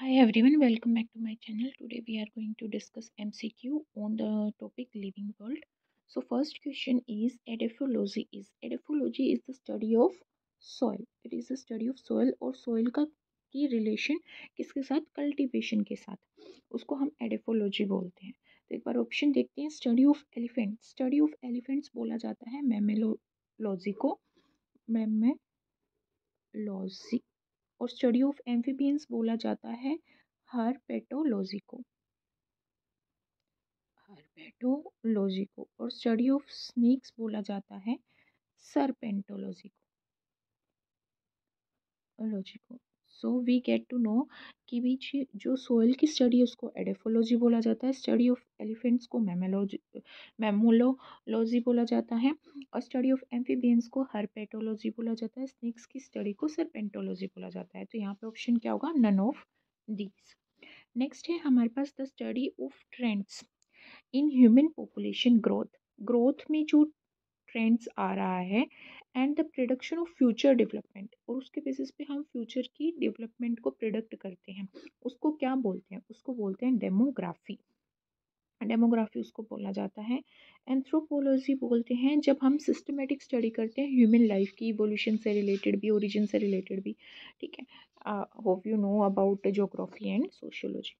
Hi everyone, welcome back to my channel. Today we are going to discuss MCQ on the topic living world. So first question is edaphology is edaphology is the study of soil. It is the study of soil or soil का की relation किसके साथ cultivation के साथ उसको हम edaphology बोलते हैं तो एक बार option देखते हैं study of elephant study of elephants बोला जाता है मेमेलोलॉजी को मेमेलॉजी और स्टडी ऑफ एम्फीबियंस बोला जाता है पेटोलॉजी को पेटोलॉजी को और स्टडी ऑफ स्नेक्स बोला जाता है सरपेंटोलॉजी को लॉजी को so we get to know कि बीच जो सोयल की स्टडी है उसको एडेफोलॉजी बोला जाता है स्टडी ऑफ एलिफेंट्स को मेमोलॉजी मेमोलोलॉजी बोला जाता है और स्टडी ऑफ एम्फीबियंस को हरपेटोलॉजी बोला जाता है स्नेक्स की स्टडी को सरपेंटोलॉजी बोला जाता है तो यहाँ पे ऑप्शन क्या होगा नन ऑफ दीज नेक्स्ट है हमारे पास the study of trends in human population growth growth में जो ट्रेंड्स आ रहा है and the production of future development और उसके बेसिस पे हम फ्यूचर की डेवलपमेंट को प्रोडक्ट करते हैं उसको क्या बोलते हैं उसको बोलते हैं डेमोग्राफी डेमोग्राफी उसको बोला जाता है एंथ्रोपोलॉजी बोलते हैं जब हम सिस्टमेटिक स्टडी करते हैं ह्यूमन लाइफ की इवोल्यूशन से रिलेटेड भी ओरिजिन से रिलेटेड भी ठीक है hope you know about geography and sociology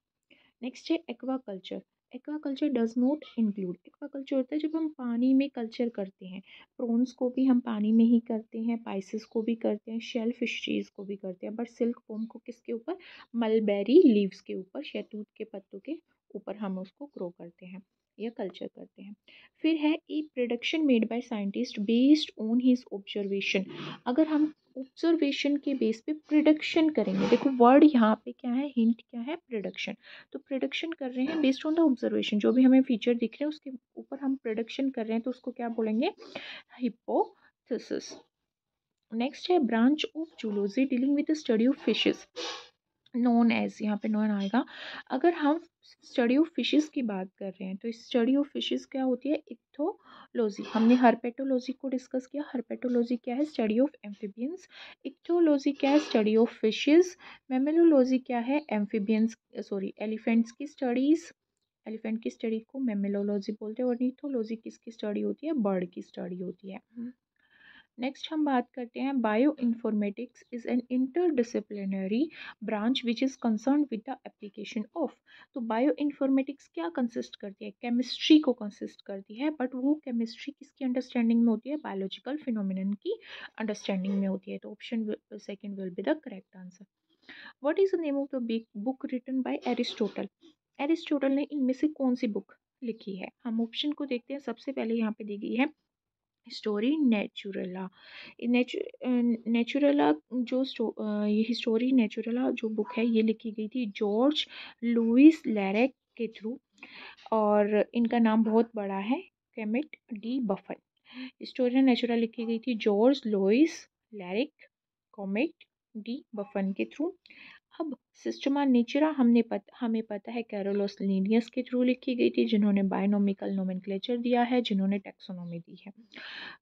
next है aquaculture aquaculture does not include aquaculture होता है जब हम पानी में कल्चर करते हैं प्रोन्स को भी हम पानी में ही करते हैं पाइसिस को भी करते हैं शेल फिशरीज़ को भी करते हैं बट सिल्क फोम को किसके ऊपर मलबेरी लीव्स के ऊपर शैतूत के पत्तों के ऊपर हम उसको ग्रो करते हैं या कल्चर करते हैं फिर है a production made by scientist based on his observation अगर हम ऑब्जर्वेशन के बेस पे प्रोडक्शन करेंगे देखो वर्ड यहाँ पे क्या है हिंट क्या है प्रोडक्शन तो प्रोडक्शन कर रहे हैं बेस्ड ऑन द ऑब्जर्वेशन जो भी हमें फीचर दिख रहे हैं उसके ऊपर हम प्रोडक्शन कर रहे हैं तो उसको क्या बोलेंगे हिपोथिस नेक्स्ट है branch of zoology dealing with study of fishes known as यहाँ पे नॉन आएगा अगर हम स्टडी ऑफ फिशेस की बात कर रहे हैं तो स्टडी ऑफ फिशेस क्या होती है इक्थोलॉजी हमने हरपेटोलॉजी को डिस्कस किया हरपेटोलॉजी क्या है स्टडी ऑफ एम्फीबियंस इक्थोलॉजी क्या है स्टडी ऑफ फिशेस मेमेलोलॉजी क्या है एम्फीबियंस सॉरी एलिफेंट्स की स्टडीज़ एलिफेंट की स्टडी को मेमेलोलॉजी बोलते हैं और नीथोलॉजी किसकी स्टडी होती है बर्ड की स्टडी होती है नेक्स्ट हम बात करते हैं bioinformatics is an interdisciplinary branch which is concern with the application of तो बायो इन्फॉर्मेटिक्स क्या कंसिस्ट करती है केमिस्ट्री को कंसिस्ट करती है बट वो केमिस्ट्री किसकी अंडरस्टैंडिंग में होती है बायोलॉजिकल फिनोमिन की अंडरस्टैंडिंग में होती है तो option second will be the correct answer what is the name of the big book written by Aristotle Aristotle ने इनमें से कौन सी बुक लिखी है हम ऑप्शन को देखते हैं सबसे पहले यहाँ पे दी गई है हिस्टोरी नेचुरला नेचुरला जो uh, ये हिस्टोरी नेचुरला जो बुक है ये लिखी गई थी जॉर्ज लुइस लैरेक के थ्रू और इनका नाम बहुत बड़ा है Comte de Buffon historian natural लिखी गई थी George Louis Leclerc Comte de Buffon के थ्रू अब सिस्टमा नेचरा हमने पत, हमें पता है कैरोलोस लीनियस के थ्रू लिखी गई थी जिन्होंने बायोनोमिकल नोमिनक्लेचर दिया है जिन्होंने टेक्सोनोमी दी है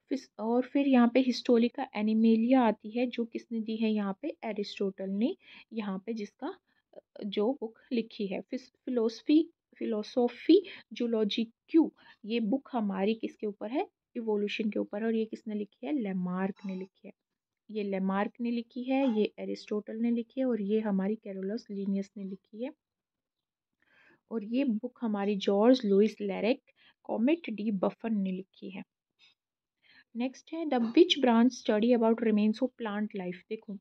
फिर और फिर यहाँ पे हिस्टोलिका एनिमेलिया आती है जो किसने दी है यहाँ पे एरिस्टोटल ने यहाँ पे जिसका जो बुक लिखी है फिर फिलोसफी फिलोसोफी जूलॉजी क्यू ये बुक हमारी किसके ऊपर है इवोल्यूशन के ऊपर और ये किसने लिखी है लेमार्क ने लिखी है ये लेमार्क ने लिखी है ये एरिस्टोटल ने लिखी है और ये हमारी कैरोलस लीनियस ने लिखी है और ये बुक हमारी George Louis Leclerc Comte de Buffon ने लिखी है नेक्स्ट है the which branch study about remains of plant life देखो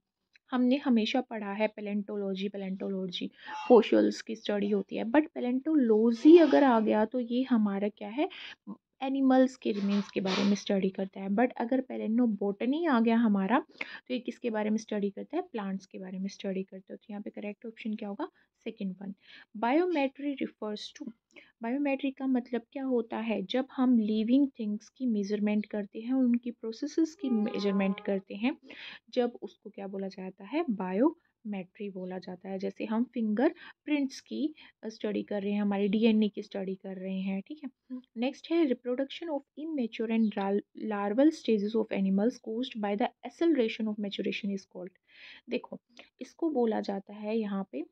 हमने हमेशा पढ़ा है पेलेंटोलॉजी पेलेंटोलॉजी फोशल्स की स्टडी होती है बट पेलेंटोलॉजी अगर आ गया तो ये हमारा क्या है एनिमल्स के रिमेन्स के बारे में स्टडी करता है बट अगर पेरेनो बोटनी आ गया हमारा तो ये किसके बारे में स्टडी करता है प्लांट्स के बारे में स्टडी करता है तो यहाँ पे करेक्ट ऑप्शन क्या होगा second one biometry refers to biometry का मतलब क्या होता है जब हम लिविंग थिंग्स की मेजरमेंट करते हैं उनकी प्रोसेस की मेजरमेंट करते हैं जब उसको क्या बोला जाता है बायो मैट्री बोला जाता है जैसे हम फिंगर प्रिंट्स की स्टडी कर रहे हैं हमारे डीएनए की स्टडी कर रहे हैं ठीक है नेक्स्ट है reproduction of immature and larval stages of animals caused by the acceleration of maturation is called देखो इसको बोला जाता है यहाँ पे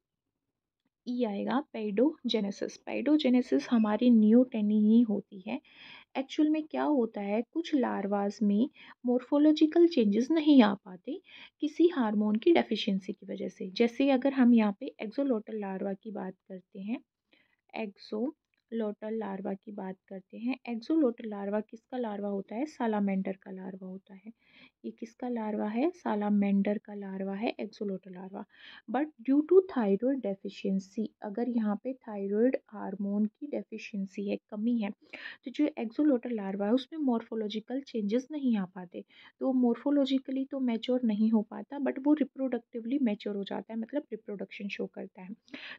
ई आएगा पेडोजेनेसिस पेडोजेनेसिस हमारी न्यूटेनी ही होती है एक्चुअल में क्या होता है कुछ लार्वाज में मोर्फोलॉजिकल चेंजेस नहीं आ पाते किसी हार्मोन की डेफिशिएंसी की वजह से जैसे अगर हम यहाँ पे एक्सोलोटल लार्वा की बात करते हैं एक्जो लोटल लार्वा की बात करते हैं एक्सोलोटल लार्वा किसका लार्वा होता है सालामेंडर का लार्वा होता है ये किसका लार्वा है सालामेंडर का लार्वा है axolotl larva but due to thyroid deficiency अगर यहाँ पे थायरॉयड हार्मोन की डेफिशिएंसी है कमी है तो जो एक्सोलोटो लार्वा है उसमें मॉर्फोलॉजिकल चेंजेस नहीं आ पाते तो मॉर्फोलॉजिकली तो मैच्योर नहीं हो पाता बट वो रिप्रोडक्टिवली मैच्योर हो जाता है मतलब रिप्रोडक्शन शो करता है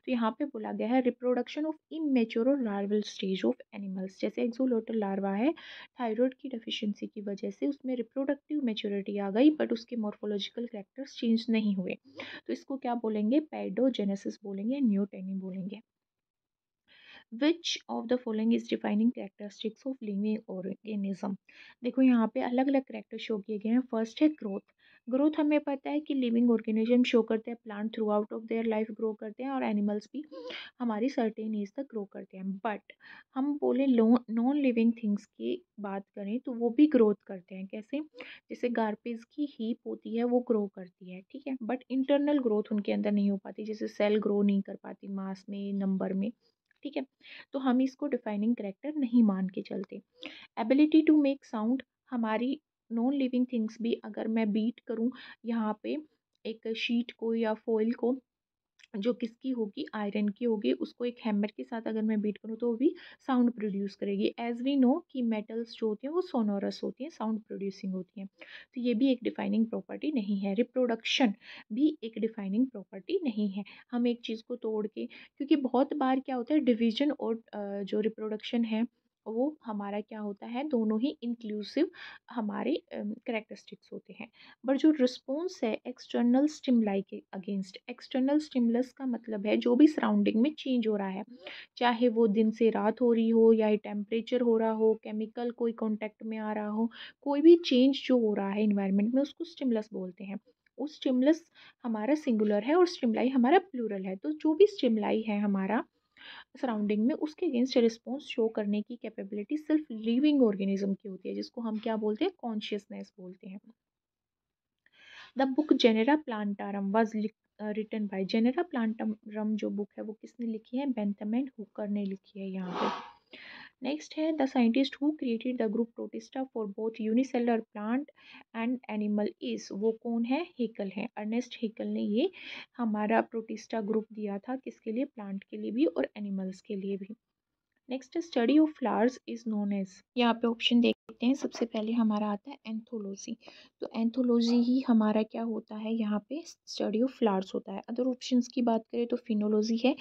तो यहाँ पर बोला गया है रिप्रोडक्शन ऑफ इमेच्योर और लार्वल स्टेज ऑफ एनिमल्स जैसे एक्सोलोटल लार्वा है थायरॉयड की डेफिशिएंसी की वजह से उसमें रिप्रोडक्टिव मेच्योरिटी आ गई बट उसके मोर्फोलॉजिकल करेक्टर्स चेंज नहीं हुए तो इसको क्या बोलेंगे पैडोजेनेसिस बोलेंगे न्यूटेनिंग बोलेंगे which of the following is defining characteristics of living organism देखो यहाँ पे अलग अलग करेक्टर शो किए गए हैं फर्स्ट है ग्रोथ ग्रोथ हमें पता है कि लिविंग ऑर्गेनिज्म शो करते हैं plant throughout of their life grow करते हैं और एनिमल्स भी हमारी सर्टेन एज तक ग्रो करते हैं बट हम बोले नॉन लिविंग थिंग्स की बात करें तो वो भी ग्रोथ करते हैं कैसे जैसे गारपेज की हीप होती है वो ग्रो करती है ठीक है बट इंटरनल ग्रोथ उनके अंदर नहीं हो पाती जैसे सेल ग्रो नहीं कर पाती मास में नंबर में ठीक है तो हम इसको डिफाइनिंग करेक्टर नहीं मान के चलते एबिलिटी टू मेक साउंड हमारी नॉन लिविंग थिंग्स भी अगर मैं बीट करूँ यहाँ पे एक शीट को या फॉइल को जो किसकी होगी आयरन की होगी उसको एक हैमर के साथ अगर मैं बीट करूँ तो वो भी साउंड प्रोड्यूस करेगी एज वी नो कि मेटल्स जो होते हैं वो सोनोरस होती हैं साउंड प्रोड्यूसिंग होती हैं तो ये भी एक डिफाइनिंग प्रॉपर्टी नहीं है रिप्रोडक्शन भी एक डिफाइनिंग प्रॉपर्टी नहीं है हम एक चीज़ को तोड़ के क्योंकि बहुत बार क्या होता है डिविजन और जो रिप्रोडक्शन है वो हमारा क्या होता है दोनों ही इंक्लूसिव हमारे करेक्टरिस्टिक्स होते हैं बट जो रिस्पॉन्स है एक्सटर्नल स्टिमलाई के अगेंस्ट एक्सटर्नल स्टिमलस का मतलब है जो भी सराउंडिंग में चेंज हो रहा है चाहे वो दिन से रात हो रही हो या टेम्परेचर हो रहा हो केमिकल कोई कॉन्टैक्ट में आ रहा हो कोई भी चेंज जो हो रहा है इन्वायरमेंट में उसको स्टिमलस बोलते हैं उस स्टिमलस हमारा सिंगुलर है और स्टिमलाई हमारा प्लूरल है तो जो भी स्टिमलाई है हमारा सराउंडिंग में उसके अगेंस्ट रिस्पॉन्स शो करने की कैपेबिलिटी सिर्फ लिविंग ऑर्गेनिज्म की होती है जिसको हम क्या बोलते हैं कॉन्शियसनेस बोलते हैं the book Genera Plantarum was written by Genera Plantarum जो बुक है वो किसने लिखी है बेंथमेंट हुकर ने लिखी है यहाँ पे नेक्स्ट है the scientist who created the group Protista for both unicellular plant and animal is वो कौन है हेकल है अर्नेस्ट हेकल ने ये हमारा प्रोटिस्टा ग्रुप दिया था किसके लिए प्लांट के लिए भी और एनिमल्स के लिए भी next study of flowers is known as यहाँ पे ऑप्शन देखते हैं सबसे पहले हमारा आता है एंथोलॉजी तो एंथोलॉजी ही हमारा क्या होता है यहाँ पे स्टडी ऑफ फ्लावर्स होता है अदर ऑप्शन की बात करें तो फिनोलॉजी है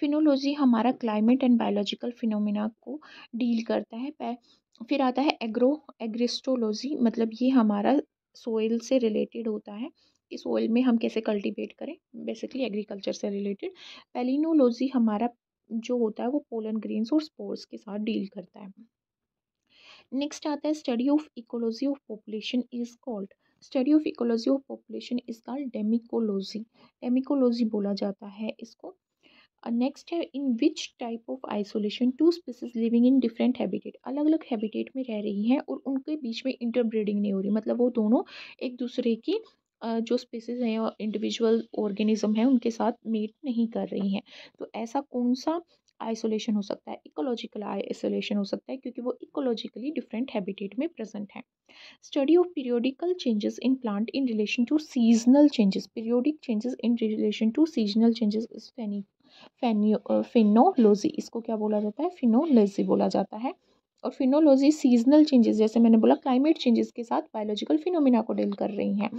फिनोलॉजी हमारा क्लाइमेट एंड बायोलॉजिकल फिनोमिना को डील करता है फिर आता है एग्रो एग्रिस्टोलॉजी मतलब ये हमारा सोइल से रिलेटेड होता है इस ऑयल में हम कैसे कल्टीवेट करें बेसिकली एग्रीकल्चर से रिलेटेड पेलिनोलॉजी हमारा जो होता है वो पोलन ग्रेन्स और स्पोर्ट्स के साथ डील करता है नेक्स्ट आता है study of ecology of population is called study of ecology of population is called demecology demecology बोला जाता है इसको नेक्स्ट uh, है in which type of isolation two species living in different habitat अलग अलग हैबिटेट में रह रही हैं और उनके बीच में इंटरब्रीडिंग नहीं हो रही मतलब वो दोनों एक दूसरे की जो स्पीसीज हैं और इंडिविजुअल ऑर्गेनिज्म हैं उनके साथ मेट नहीं कर रही हैं तो ऐसा कौन सा आइसोलेशन हो सकता है इकोलॉजिकल आइसोलेशन हो सकता है क्योंकि वो इकोलॉजिकली डिफरेंट हैबिटेट में प्रेजेंट हैं study of periodical changes in plant in relation to seasonal changes periodic changes in relation to seasonal changes is फेनी फेनो फिनोलॉजी इसको क्या बोला जाता है फिनोलोजी बोला जाता है और फिनोलॉजी सीजनल चेंजेस जैसे मैंने बोला क्लाइमेट चेंजेस के साथ बायोलॉजिकल फिनोमिना को डील कर रही हैं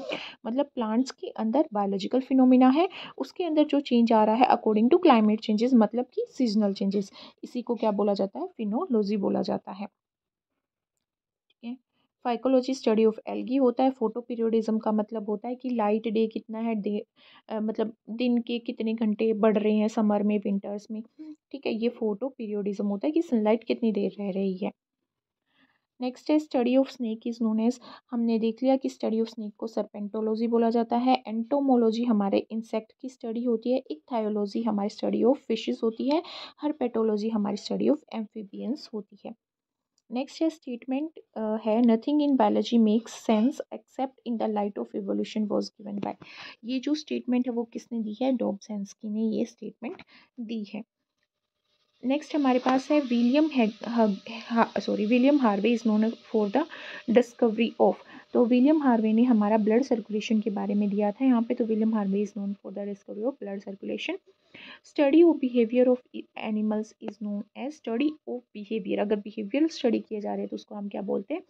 मतलब प्लांट्स के अंदर बायोलॉजिकल फिनोमिना है उसके अंदर जो चेंज आ रहा है अकॉर्डिंग टू क्लाइमेट चेंजेस मतलब कि सीजनल चेंजेस इसी को क्या बोला जाता है फिनोलॉजी बोला जाता है फाइकोलॉजी स्टडी ऑफ एल्गी होता है फोटो पीरियडिज्म का मतलब होता है कि लाइट डे कितना है डे मतलब दिन के कितने घंटे बढ़ रहे हैं समर में विंटर्स में ठीक है ये फोटो पीरियडिज्म होता है कि सनलाइट कितनी देर रह रही है नेक्स्ट है study of snake is known as हमने देख लिया कि स्टडी ऑफ स्नेक को सरपेंटोलॉजी बोला जाता है एंटोमोलॉजी हमारे इंसेक्ट की स्टडी होती है थायोलॉजी हमारी स्टडी ऑफ फिशेज होती है हर पेटोलॉजी हमारी स्टडी ऑफ एम्फीबियंस होती है नेक्स्ट uh, है स्टेटमेंट है nothing in biology makes sense except in the light of evolution was given by ये जो स्टेटमेंट है वो किसने दी है डॉबसेंसकी ने ये स्टेटमेंट दी है नेक्स्ट हमारे पास है William sorry William Harvey is known for the discovery of तो विलियम हार्वे ने हमारा ब्लड सर्कुलेशन के बारे में दिया था यहाँ पे तो William Harvey is known for the discovery of blood circulation study of behaviour of animals is known as study of behaviour अगर बिहेवियर स्टडी किए जा रहे हैं तो उसको हम क्या बोलते हैं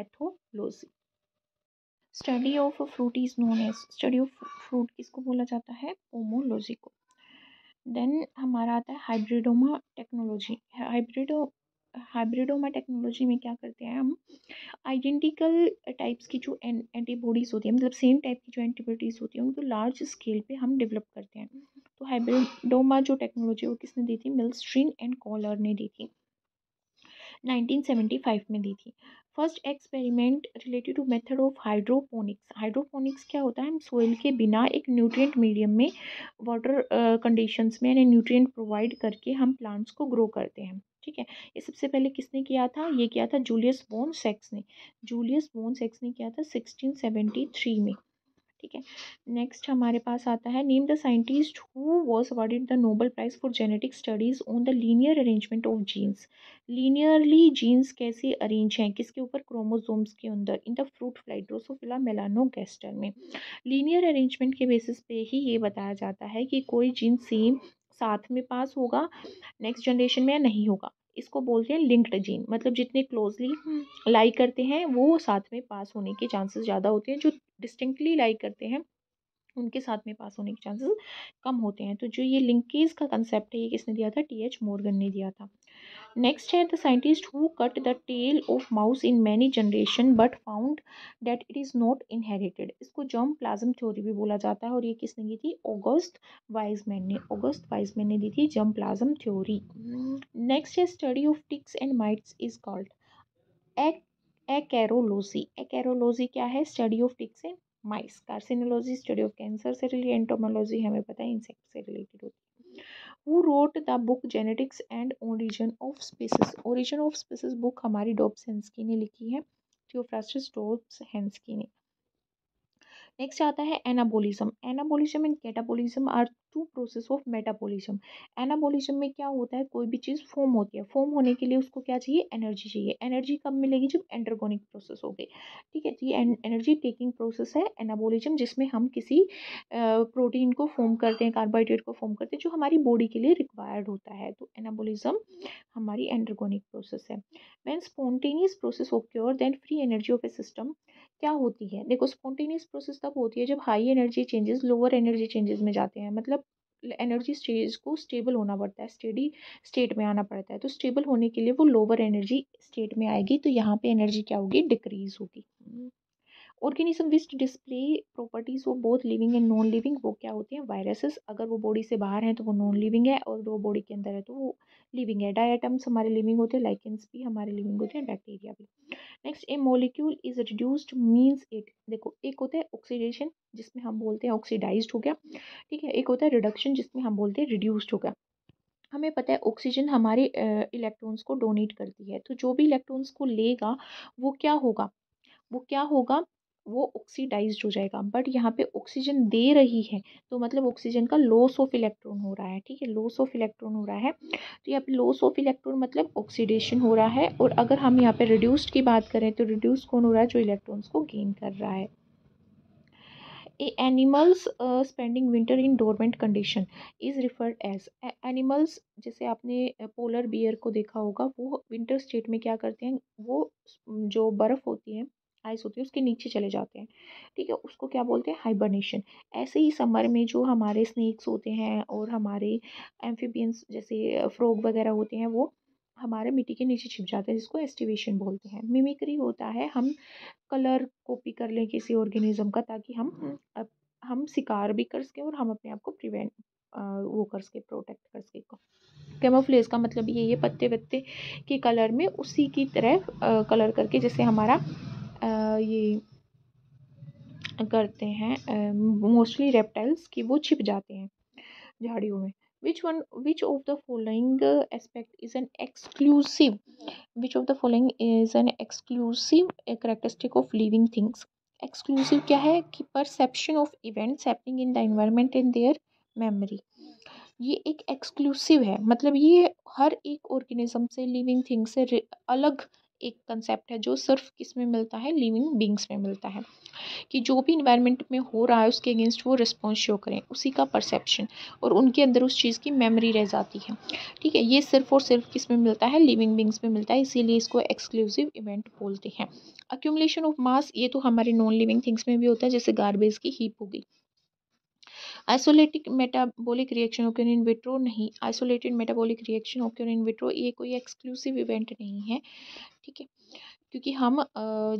ethology study of fruit is known as study of fruit किसको बोला जाता है पोमोलॉजी को देन हमारा आता है हाइब्रिडोमा टेक्नोलॉजी हाइब्रिडो हाइब्रिडोमा टेक्नोलॉजी में क्या करते हैं हम आइडेंटिकल टाइप्स की जो एंटीबॉडीज़ होती है मतलब सेम टाइप की जो एंटीबॉडीज़ होती है उनको लार्ज स्केल पे हम डेवलप करते हैं तो हाइब्रिडोमा जो टेक्नोलॉजी है वो किसने दी थी मिल्स्ट्रीन एंड कॉलर ने दी थी 1975 में दी थी first experiment related to method of hydroponics hydroponics क्या होता है हम सोइल के बिना एक न्यूट्रिएंट मीडियम में वाटर कंडीशंस uh, में यानी न्यूट्रिएंट प्रोवाइड करके हम प्लांट्स को ग्रो करते हैं ठीक है ये सबसे पहले किसने किया था ये किया था जूलियस वोन सेक्स ने जूलियस वोन सेक्स ने किया था सिक्सटीन सेवेंटी थ्री में ठीक है नेक्स्ट हमारे पास आता है name the scientist who was awarded the Nobel Prize for genetic studies on the linear arrangement of genes linearly genes कैसे अरेंज हैं किसके ऊपर क्रोमोजोम्स के अंदर in the fruit fly Drosophila melanogaster में लीनियर अरेंजमेंट के basis पे ही ये बताया जाता है कि कोई जीन सेम साथ में पास होगा नेक्स्ट जनरेशन में या नहीं होगा इसको बोलते हैं लिंक्ड जीन मतलब जितने क्लोजली हम्म। लाई करते हैं वो साथ में पास होने के चांसेस ज़्यादा होते हैं जो डिस्टिंक्टली लाई करते हैं उनके साथ में पास होने के चांसेस कम होते हैं तो जो ये लिंकेज का कंसेप्ट है ये किसने दिया था टी एच मोर्गन ने दिया था नेक्स्ट है the scientist who cut the tail of mouse in many generation but found that it is not inherited इसको जर्म प्लाज्म थ्योरी भी बोला जाता है और ये किसने दी थी ऑगस्ट वाइजमैन ने ऑगस्ट वाइजमैन ने दी थी जर्म प्लाज्म थ्योरी नेक्स्ट है study of ticks and mites is called act acarology acarology क्या है study of ticks and mice carcinology study of cancer से रिलेटेड एंटोमोलॉजी हमें पता है इंसेक्ट से रिलेटेड होती है वो wrote the book genetics and origin of species origin of species book हमारी डॉब्स हेंसकी ने लिखी है थियोफ्रास्टिस डॉब्स हेंसकी ने नेक्स्ट आता है anabolism anabolism and catabolism are two process of metabolism anabolism में क्या होता है कोई भी चीज़ फॉर्म होती है फॉर्म होने के लिए उसको क्या चाहिए एनर्जी चाहिए एनर्जी कब मिलेगी जब एंडरगोनिक प्रोसेस हो गई ठीक है तो ये एनर्जी टेकिंग प्रोसेस है एनाबॉलिज्म जिसमें हम किसी प्रोटीन को फॉर्म करते हैं कार्बोहाइड्रेट को फॉर्म करते हैं जो हमारी बॉडी के लिए रिक्वायर्ड होता है तो एनाबोलिज्म हमारी एंडरगोनिक प्रोसेस है when spontaneous process occur then free energy of a system क्या होती है देखो स्पॉन्टेनियस प्रोसेस तब होती है जब high energy changes lower energy changes में जाते हैं मतलब एनर्जी स्टेज को स्टेबल होना पड़ता है स्टेडी स्टेट में आना पड़ता है तो स्टेबल होने के लिए वो लोअर एनर्जी स्टेट में आएगी तो यहाँ पे एनर्जी क्या होगी डिक्रीज़ होगी ऑर्गेनिज्म विस्ट डिस्प्ले प्रॉपर्टीज़ वो both living and non living वो क्या होते हैं वायरसेस अगर वो बॉडी से बाहर हैं तो वो नॉन लिविंग है और वो बॉडी के अंदर है तो वो लिविंग है डायटम्स हमारे लिविंग होते हैं लाइकेंस भी हमारे लिविंग होते हैं बैक्टीरिया भी next a molecule is reduced means it देखो एक होता है ऑक्सीडेशन जिसमें हम बोलते हैं ऑक्सीडाइज हो गया ठीक है एक होता है रिडक्शन जिसमें हम बोलते हैं रिड्यूस्ड हो गया हमें पता है ऑक्सीजन हमारे इलेक्ट्रॉन्स को डोनेट करती है तो जो भी इलेक्ट्रॉन्स को लेगा वो क्या होगा वो क्या होगा वो ऑक्सीडाइज हो जाएगा बट यहाँ पे ऑक्सीजन दे रही है तो मतलब ऑक्सीजन का लॉस ऑफ इलेक्ट्रॉन हो रहा है ठीक है लॉस ऑफ इलेक्ट्रॉन हो रहा है तो यहाँ पे लॉस ऑफ इलेक्ट्रॉन मतलब ऑक्सीडेशन हो रहा है और अगर हम यहाँ पे रिड्यूस्ड की बात करें तो रिड्यूस कौन हो रहा है जो इलेक्ट्रॉन्स को गेन कर रहा है a animals spending winter in dormant condition is referred as animals जैसे आपने पोलर uh, बियर को देखा होगा वो विंटर स्टेट में क्या करते हैं वो जो बर्फ़ होती है आइस होती है उसके नीचे चले जाते हैं ठीक है उसको क्या बोलते हैं हाइबरनेशन ऐसे ही समर में जो हमारे स्नैक्स होते हैं और हमारे एम्फीबियंस जैसे फ्रॉग वगैरह होते हैं वो हमारे मिट्टी के नीचे छिप जाते हैं जिसको एस्टिवेशन बोलते हैं मिमिक्री होता है हम कलर कॉपी कर लें किसी ऑर्गेनिज्म का ताकि हम हम्म। हम शिकार भी कर सकें और हम अपने आप को प्रिवेंट वो कर सके प्रोटेक्ट कर सके कैमोफ्लेज का मतलब ये ये पत्ते वत्ते के कलर में उसी की तरह कलर करके जैसे हमारा ये करते हैं मोस्टली रेप्टाइल्स की वो छिप जाते हैं झाड़ियों में which one which of the following aspect is an exclusive which of the following is an exclusive characteristic of living things exclusive क्या है कि perception of events happening in the environment in their memory ये एक exclusive है मतलब ये हर एक organism से लिविंग थिंग्स से अलग एक कंसेप्ट है जो सिर्फ किस में मिलता है लिविंग बींग्स में मिलता है कि जो भी इन्वायरमेंट में हो रहा है उसके अगेंस्ट वो रिस्पॉन्स शो करें उसी का परसेप्शन और उनके अंदर उस चीज़ की मेमोरी रह जाती है ठीक है ये सिर्फ और सिर्फ किस में मिलता है लिविंग बींग्स में मिलता है इसीलिए इसको एक्सक्लूसिव इवेंट बोलते हैं अक्यूमलेशन ऑफ मास ये तो हमारे नॉन लिविंग थिंग्स में भी होता है जैसे गार्बेज की हीप हो गई isolated metabolic reaction okay in vitro नहीं isolated metabolic reaction okay in vitro ये कोई एक्सक्लूसिव इवेंट नहीं है ठीक है क्योंकि हम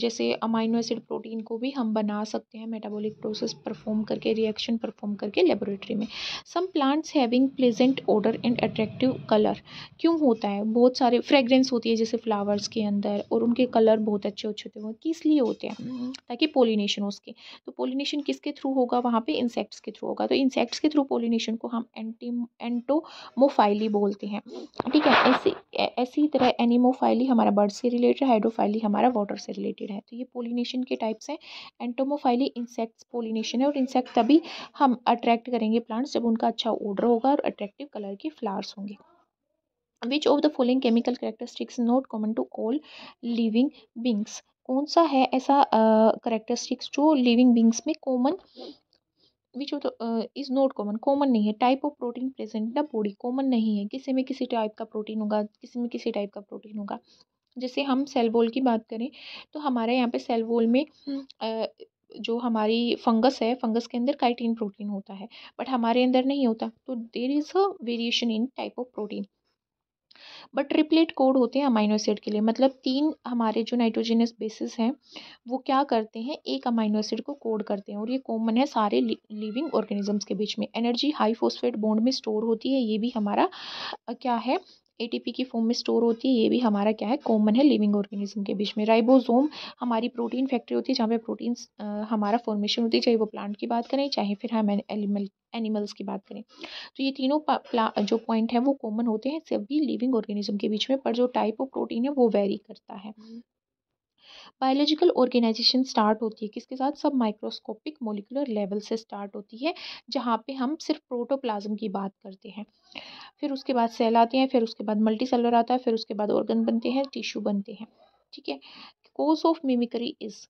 जैसे अमाइनो एसिड प्रोटीन को भी हम बना सकते हैं मेटाबॉलिक प्रोसेस परफॉर्म करके रिएक्शन परफॉर्म करके लेबोरेटरी में some plants having pleasant odour and attractive colour क्यों होता है बहुत सारे फ्रेगरेंस होती है जैसे फ्लावर्स के अंदर और उनके कलर बहुत अच्छे अच्छे होते हैं किस लिए होते हैं ताकि पोलिनेशन हो उसके तो पोलिनेशन किसके थ्रू होगा वहाँ पर इंसेक्ट्स के थ्रू होगा तो इंसेक्ट्स के थ्रू पोलिनेशन को हम एंटी एंटोमोफाइली बोलते हैं ठीक है ऐसी ऐसी तरह एनिमोफाइली हमारा बर्ड्स से रिलेटेड हाइड्रोफाइली बेसिकली हमारा वाटर से रिलेटेड है तो ये पोलिनेशन के टाइप्स हैं एंटोमोफाइली इंसेक्ट्स पोलिनेशन है और इंसेक्ट तभी हम अट्रैक्ट करेंगे प्लांट्स जब उनका अच्छा ऑर्डर होगा और अट्रैक्टिव कलर के फ्लावर्स होंगे which of the following chemical characteristics not common to all living beings कौन सा है ऐसा करेक्टरिस्टिक्स जो लिविंग बींग्स में common which of is not common common नहीं है type of protein present the body common नहीं है किसी में किसी टाइप का प्रोटीन होगा किसी में किसी टाइप का प्रोटीन होगा जैसे हम सेल की बात करें तो हमारे यहाँ पे सेल में जो हमारी फंगस है फंगस के अंदर काइटीन प्रोटीन होता है बट हमारे अंदर नहीं होता तो there is a variation in type of protein but triplet code होते हैं अमाइनो एसिड के लिए मतलब तीन हमारे जो नाइट्रोजेनस बेसिस हैं वो क्या करते हैं एक अमाइनो एसिड को कोड करते हैं और ये कॉमन है सारे लिविंग ऑर्गेनिजम्स के बीच में एनर्जी हाई फोस्फेट बॉन्ड में स्टोर होती है ये भी हमारा क्या है एटीपी की फॉर्म में स्टोर होती है ये भी हमारा क्या है कॉमन है लिविंग ऑर्गेनिज्म के बीच में राइबोसोम हमारी प्रोटीन फैक्ट्री होती है जहाँ पे प्रोटीन हमारा फॉर्मेशन होती है चाहे वो प्लांट की बात करें चाहे फिर हम एनिमल एनिमल्स की बात करें तो ये तीनों जो पॉइंट है वो कॉमन होते हैं सभी लिविंग ऑर्गेनिज्म के बीच में पर जो टाइप ऑफ प्रोटीन है वो वेरी करता है हम्म। बायोलॉजिकल ऑर्गेनाइजेशन स्टार्ट होती है किसके साथ सब माइक्रोस्कोपिक मोलिकुलर लेवल से स्टार्ट होती है जहाँ पे हम सिर्फ प्रोटोप्लाज्म की बात करते हैं फिर उसके बाद सेल आते हैं फिर उसके बाद मल्टी सेलर आता है फिर उसके बाद ऑर्गन बनते हैं टिश्यू बनते हैं ठीक है course of mimicry is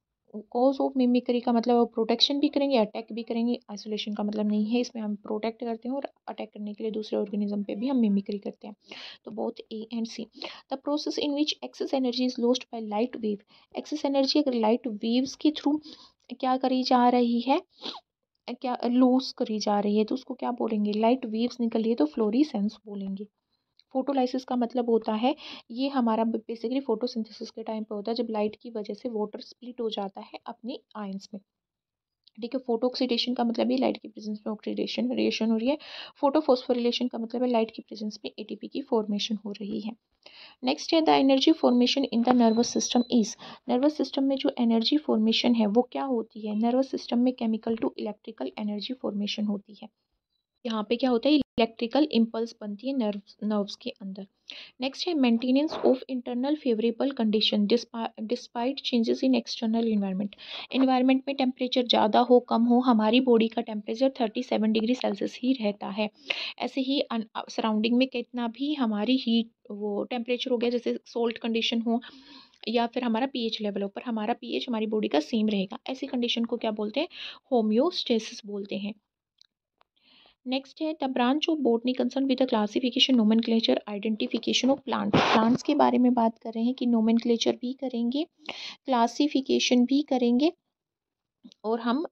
cause of mimicry का मतलब प्रोटेक्शन भी करेंगे अटैक भी करेंगे आइसोलेशन का मतलब नहीं है इसमें हम प्रोटेक्ट करते हैं और अटैक करने के लिए दूसरे ऑर्गेनिज्म पे भी हम मिमिक्री करते हैं तो both A and C the process in which excess energy is lost by light wave excess energy अगर लाइट वेव्स के थ्रू क्या करी जा रही है क्या लूज करी जा रही है तो उसको क्या बोलेंगे लाइट वेव्स निकल रही है तो फ्लोरीसेंस बोलेंगे फोटोलाइसिस का मतलब होता है ये हमारा बेसिकली फोटोसिंथेसिस के टाइम पे होता है जब लाइट की वजह से वाटर स्प्लिट हो जाता है अपने आयंस में ठीक है फोटो ऑक्सीडेशन का मतलब ये लाइट की प्रेजेंस में ऑक्सीडेशन रेडिएशन हो रही है फोटो फोस्फोरिलेशन का मतलब है लाइट की प्रेजेंस में एटीपी की फॉर्मेशन हो रही है नेक्स्ट है the energy formation in the nervous system is nervous system में जो एनर्जी फॉर्मेशन है वो क्या होती है नर्वस सिस्टम में chemical to electrical energy formation होती है यहाँ पे क्या होता है इलेक्ट्रिकल इम्पल्स बनती है नर्व नर्व्स के अंदर नेक्स्ट है maintenance of internal favourable condition despite changes in external environment environment में टेम्परेचर ज़्यादा हो कम हो हमारी बॉडी का temperature thirty seven degree Celsius ही रहता है ऐसे ही सराउंडिंग में कितना भी हमारी हीट वो टेम्परेचर हो गया जैसे सोल्ट कंडीशन हो या फिर हमारा पीएच लेवल ऊपर हमारा पीएच हमारी बॉडी का सेम रहेगा ऐसी कंडीशन को क्या बोलते हैं होम्योस्टेसिस बोलते हैं नेक्स्ट है the branch of botany concern with the classification nomenclature identification of plant plants के बारे में बात कर रहे हैं कि नोमन क्लेचर भी करेंगे क्लासिफिकेशन भी करेंगे और हम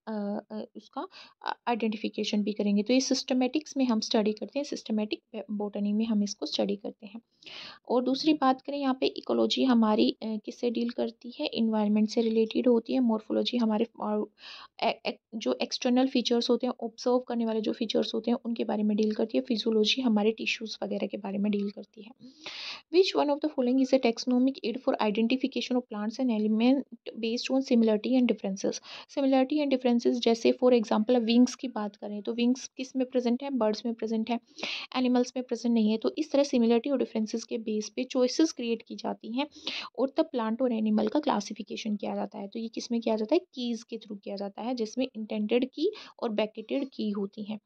उसका आइडेंटिफिकेशन भी करेंगे तो ये सिस्टमेटिक्स में हम स्टडी करते हैं सिस्टमेटिक बोटनी में हम इसको स्टडी करते हैं और दूसरी बात करें यहाँ पे इकोलॉजी हमारी किससे डील करती है इन्वायरमेंट से रिलेटेड होती है मॉर्फोलॉजी हमारे जो एक्सटर्नल फीचर्स होते हैं ऑब्जर्व करने वाले जो फीचर्स होते हैं उनके बारे में डील करती है फिजोलॉजी हमारे टिश्यूज़ वगैरह के बारे में डील करती है which one of the following is a taxonomic aid for identification of plants and element based on similarity and differences similarity and differences जैसे फॉर एग्जांपल अब विंग्स की बात करें तो विंग्स किस में प्रेजेंट है बर्ड्स में प्रेजेंट है एनिमल्स में प्रेजेंट नहीं है तो इस तरह सिमिलरिटी और डिफरेंसेस के बेस पे चॉइसेस क्रिएट की जाती हैं और तब प्लांट और एनिमल का क्लासिफिकेशन किया जाता है तो ये किस में किया जाता है कीज़ के थ्रू किया जाता है जिसमें इंटेंडेड की और बैकेटेड की होती हैं